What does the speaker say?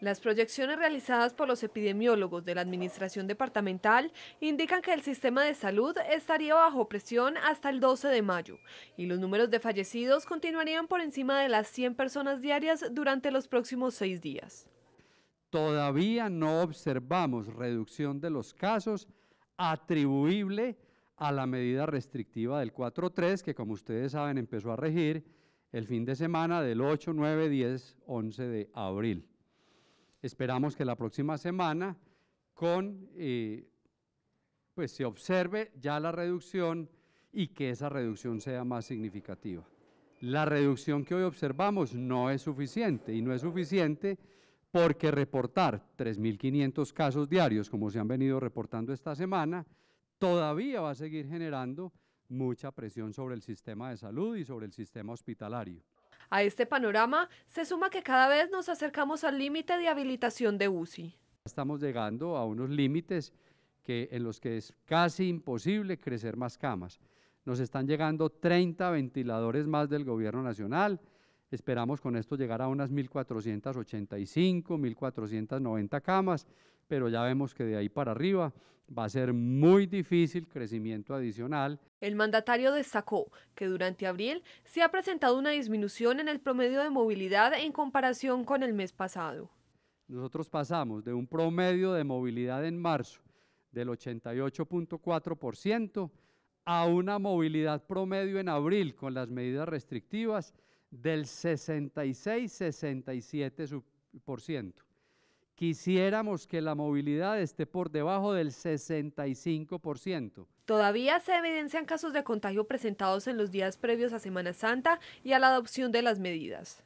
Las proyecciones realizadas por los epidemiólogos de la Administración Departamental indican que el sistema de salud estaría bajo presión hasta el 12 de mayo y los números de fallecidos continuarían por encima de las 100 personas diarias durante los próximos seis días. Todavía no observamos reducción de los casos atribuible a la medida restrictiva del 4.3 que como ustedes saben empezó a regir el fin de semana del 8, 9, 10, 11 de abril. Esperamos que la próxima semana con, eh, pues se observe ya la reducción y que esa reducción sea más significativa. La reducción que hoy observamos no es suficiente y no es suficiente porque reportar 3.500 casos diarios, como se han venido reportando esta semana, todavía va a seguir generando mucha presión sobre el sistema de salud y sobre el sistema hospitalario. A este panorama se suma que cada vez nos acercamos al límite de habilitación de UCI. Estamos llegando a unos límites que, en los que es casi imposible crecer más camas. Nos están llegando 30 ventiladores más del gobierno nacional, Esperamos con esto llegar a unas 1.485, 1.490 camas, pero ya vemos que de ahí para arriba va a ser muy difícil crecimiento adicional. El mandatario destacó que durante abril se ha presentado una disminución en el promedio de movilidad en comparación con el mes pasado. Nosotros pasamos de un promedio de movilidad en marzo del 88.4% a una movilidad promedio en abril con las medidas restrictivas del 66-67%. Quisiéramos que la movilidad esté por debajo del 65%. Todavía se evidencian casos de contagio presentados en los días previos a Semana Santa y a la adopción de las medidas.